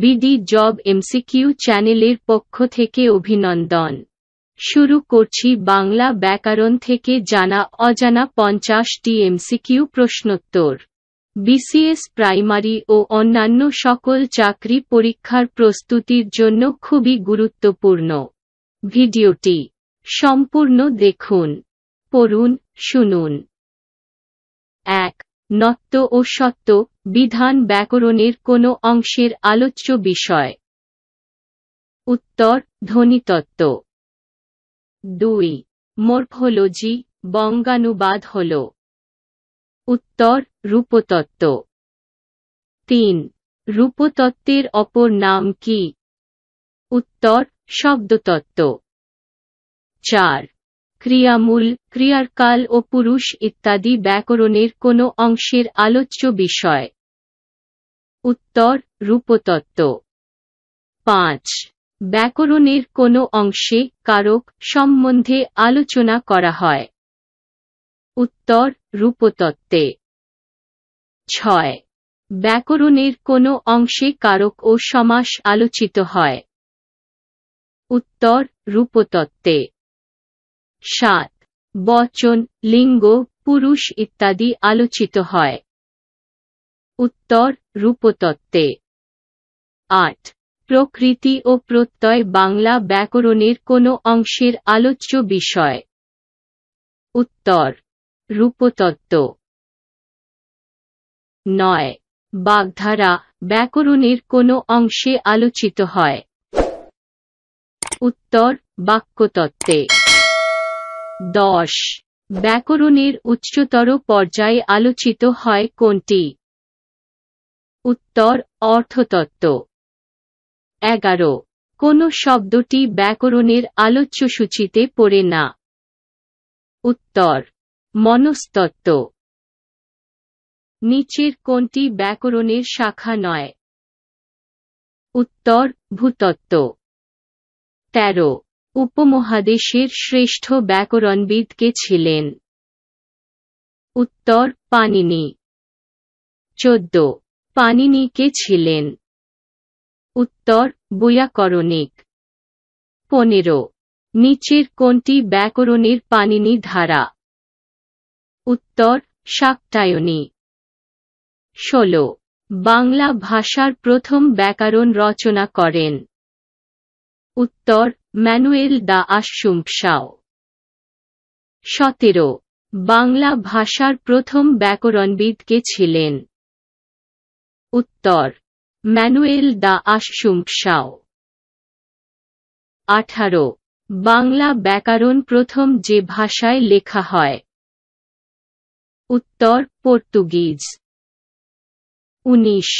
BD job MCQ চ্যানেলের পক্ষ থেকে অভিনন্দন শুরু করছি বাংলা ব্যাকরণ থেকে জানা অজানা পঞ্চাশটি এমসিকিউ প্রশ্নোত্তর বিসিএস প্রাইমারি ও অন্যান্য সকল চাকরি পরীক্ষার প্রস্তুতির জন্য খুবই গুরুত্বপূর্ণ ভিডিওটি সম্পূর্ণ দেখুন পড়ুন শুনুন এক নত্ব ও সত্য বিধান ব্যাকরণের কোনো অংশের আলোচ্য বিষয় উত্তর ধ্বনিতত্ত্ব দুই মোরফোলজি বঙ্গানুবাদ হল উত্তর রূপতত্ত্ব তিন রূপতত্ত্বের অপর নাম কি উত্তর শব্দতত্ত্ব চার ক্রিয়ামূল ক্রিয়ার কাল ও পুরুষ ইত্যাদি ব্যাকরণের কোনো অংশের আলোচ্য বিষয় উত্তর রূপতত্ত্ব পাঁচ ব্যাকরণের কোনো অংশে কারক সম্বন্ধে আলোচনা করা হয় উত্তর রূপতত্ত্বে ছয় ব্যাকরণের কোনো অংশে কারক ও সমাস আলোচিত হয় উত্তর রূপতত্ত্বে সাত বচন লিঙ্গ পুরুষ ইত্যাদি আলোচিত হয় উত্তর রূপতত্ত্বে আট প্রকৃতি ও প্রত্যয় বাংলা ব্যাকরণের কোনো অংশের আলোচ্য বিষয় উত্তর রূপতত্ত্ব নয় বাগধারা ব্যাকরণের কোনো অংশে আলোচিত হয় উত্তর বাক্যতত্ত্বে দশ ব্যাকরণের উচ্চতর পর্যায়ে আলোচিত হয় কোনটি উত্তর অর্থতত্ত্ব এগারো কোন শব্দটি ব্যাকরণের আলোচ্য সূচিতে পড়ে না উত্তর মনস্তত্ত্ব নিচের কোনটি ব্যাকরণের শাখা নয় উত্তর ভূতত্ত্ব তেরো উপমহাদেশের শ্রেষ্ঠ ব্যাকরণবিদ কে ছিলেন উত্তর পানিনি চোদ্দ পানিনি কে ছিলেন উত্তর বৈয়াকরণিক পনেরো নিচের কোনটি ব্যাকরণের পানিনি ধারা উত্তর শাক্তায়নী ষোলো বাংলা ভাষার প্রথম ব্যাকরণ রচনা করেন উত্তর ম্যানুয়েল দা আশুম্পসাও সতেরো বাংলা ভাষার প্রথম ব্যাকরণবিদ কে ছিলেন উত্তর ম্যানুয়েল দা আশুম্পসাও আঠারো বাংলা ব্যাকরণ প্রথম যে ভাষায় লেখা হয় উত্তর পর্তুগিজ উনিশ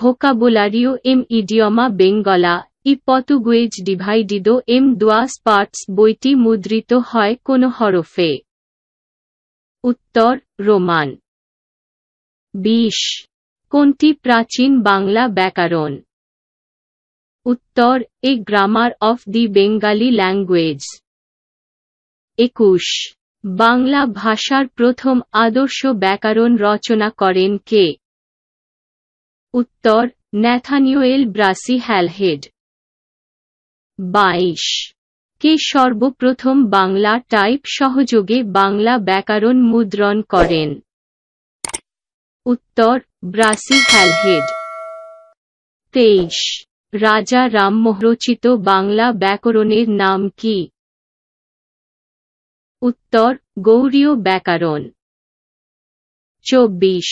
ভোকাবুলারিও এম ইডিয়মা বেঙ্গলা ই পতুগুয়েজ ডিভাইডিদো এম দুয়াস পার্টস বইটি মুদ্রিত হয় কোন হরফে উত্তর রোমান বিশ কোনটি প্রাচীন বাংলা ব্যাকরণ উত্তর a grammar of the Bengali language একুশ বাংলা ভাষার প্রথম আদর্শ ব্যাকরণ রচনা করেন কে উত্তর ন্যাথানিওয়েল ব্রাসি হ্যালহেড বাইশ কে সর্বপ্রথম বাংলা টাইপ সহযোগে বাংলা ব্যাকরণ মুদ্রণ করেন উত্তর ব্রাসি হ্যালহেড তেইশ রাজা রামমোহ রচিত বাংলা ব্যাকরণের নাম কি উত্তর গৌরীয় ব্যাকরণ চব্বিশ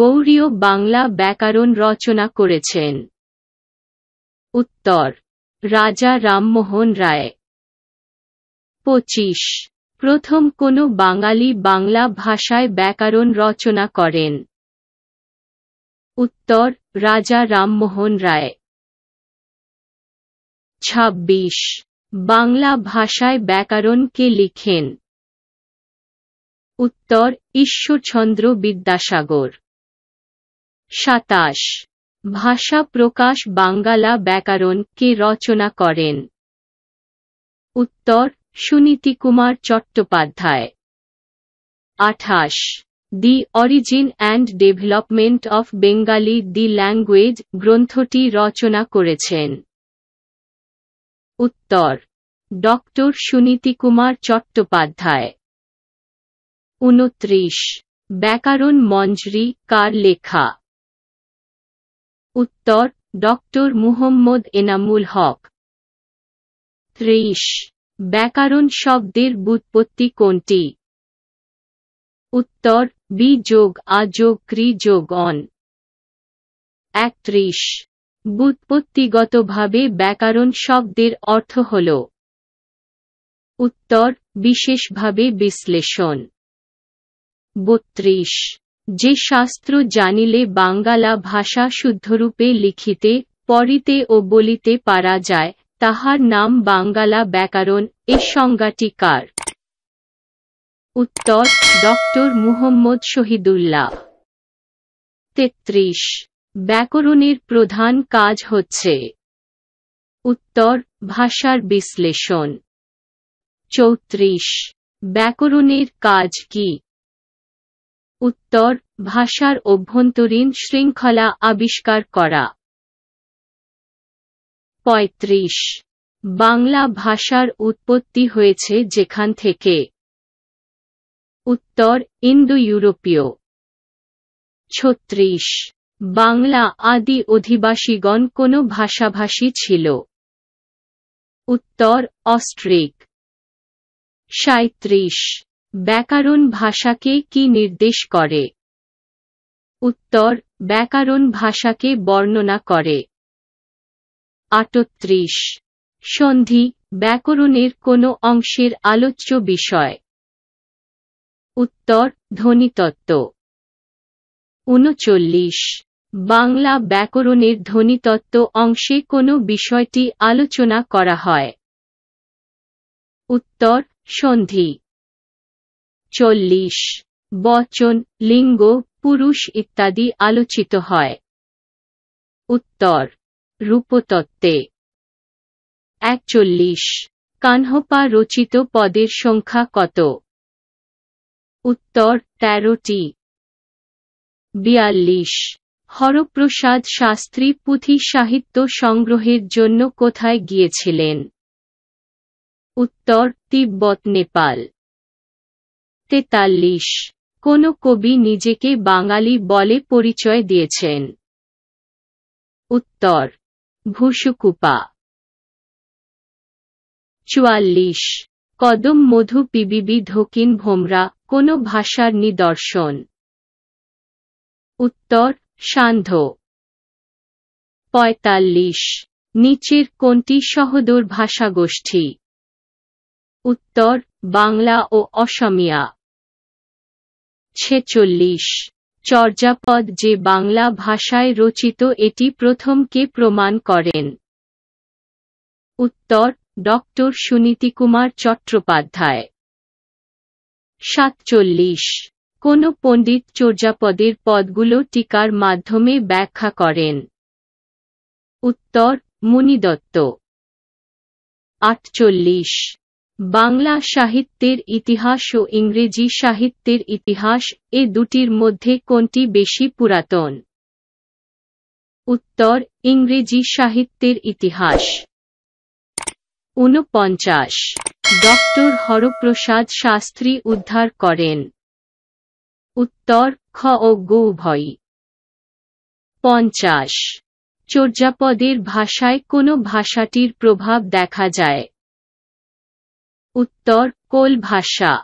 গৌরীয় বাংলা ব্যাকরণ রচনা করেছেন উত্তর রাজা রামমোহন রায় পঁচিশ প্রথম কোনো বাঙালি বাংলা ভাষায় ব্যাকরণ রচনা করেন উত্তর রাজা রামমোহন রায় ২৬ বাংলা ভাষায় ব্যাকরণ কে লিখেন উত্তর ঈশ্বরচন্দ্র বিদ্যাসাগর সাতাশ ভাষা প্রকাশ বাঙ্গালা ব্যাকরণ কে রচনা করেন উত্তর সুনীতি কুমার চট্টোপাধ্যায় আঠাশ the origin and development of Bengali the language গ্রন্থটি রচনা করেছেন উত্তর ডক্টর সুনীতি কুমার চট্টোপাধ্যায় উনত্রিশ ব্যাকরণ মঞ্জরি কার লেখা উত্তর ডক্টর মুহম্মদ এনামুল হক ত্রিশ ব্যাকরণ শব্দের বুৎপত্তি কোনটি উত্তর বি যোগ আ যোগ ক্রি যোগ অন একত্রিশ বুৎপত্তিগতভাবে ব্যাকরণ শব্দের অর্থ হল উত্তর বিশেষভাবে বিশ্লেষণ বত্রিশ যে শাস্ত্র জানিলে বাঙ্গালা ভাষা শুদ্ধরূপে লিখিতে পড়িতে ও বলিতে পারা যায় তাহার নাম বাঙ্গালা ব্যাকরণ এ সংজ্ঞাটি কার উত্তর ডক্টর মুহম্মদ শহীদুল্লাহ তেত্রিশ ব্যাকরণের প্রধান কাজ হচ্ছে উত্তর ভাষার বিশ্লেষণ চৌত্রিশ ব্যাকরণের কাজ কি উত্তর ভাষার অভ্যন্তরীণ শৃঙ্খলা আবিষ্কার করা পঁয়ত্রিশ বাংলা ভাষার উৎপত্তি হয়েছে যেখান থেকে উত্তর ইন্দো ইউরোপীয় ছত্রিশ বাংলা আদি অধিবাসীগণ কোনো ভাষাভাষী ছিল উত্তর অস্ট্রিক সাঁত্রিশ ব্যাকরণ ভাষাকে কি নির্দেশ করে উত্তর ব্যাকরণ ভাষাকে বর্ণনা করে আটত্রিশ সন্ধি ব্যাকরণের কোনো অংশের আলোচ্য বিষয় উত্তর ধ্বনিতত্ত্ব উনচল্লিশ বাংলা ব্যাকরণের ধ্বনিতত্ত্ব অংশে কোনো বিষয়টি আলোচনা করা হয় উত্তর সন্ধি চল্লিশ বচন লিঙ্গ পুরুষ ইত্যাদি আলোচিত হয় উত্তর রূপতত্ত্বে একচল্লিশ কানহপা রচিত পদের সংখ্যা কত উত্তর তেরোটি বিয়াল্লিশ হরপ্রসাদ শাস্ত্রী পুঁথি সাহিত্য সংগ্রহের জন্য কোথায় গিয়েছিলেন উত্তর তিব্বত নেপাল তেতাল্লিশ কোন কবি নিজেকে বাঙালি বলে পরিচয় দিয়েছেন উত্তর ভূসুকুপা চুয়াল্লিশ কদম মধু পিবিবি ধকিন ভোমরা কোন ভাষার নিদর্শন উত্তর সান্ধ্য পঁয়তাল্লিশ নিচের কোনটি সহদর ভাষাগোষ্ঠী উত্তর বাংলা ও অসমিয়া ছেচল্লিশ চর্যাপদ যে বাংলা ভাষায় রচিত এটি প্রথমকে প্রমাণ করেন উত্তর ডক্টর সুনীতিকুমার চট্টোপাধ্যায় সাতচল্লিশ কোন পণ্ডিত চর্যাপদের পদগুলো টিকার মাধ্যমে ব্যাখ্যা করেন উত্তর মুনিদত্ত আটচল্লিশ বাংলা সাহিত্যের ইতিহাস ও ইংরেজি সাহিত্যের ইতিহাস এ দুটির মধ্যে কোনটি বেশি পুরাতন উত্তর ইংরেজি সাহিত্যের ইতিহাস ঊনপঞ্চাশ ডক্টর হরপ্রসাদ শাস্ত্রী উদ্ধার করেন উত্তর খ ও গৌভয় পঞ্চাশ চর্যাপদের ভাষায় কোনো ভাষাটির প্রভাব দেখা যায় उत्तर कोल भाषा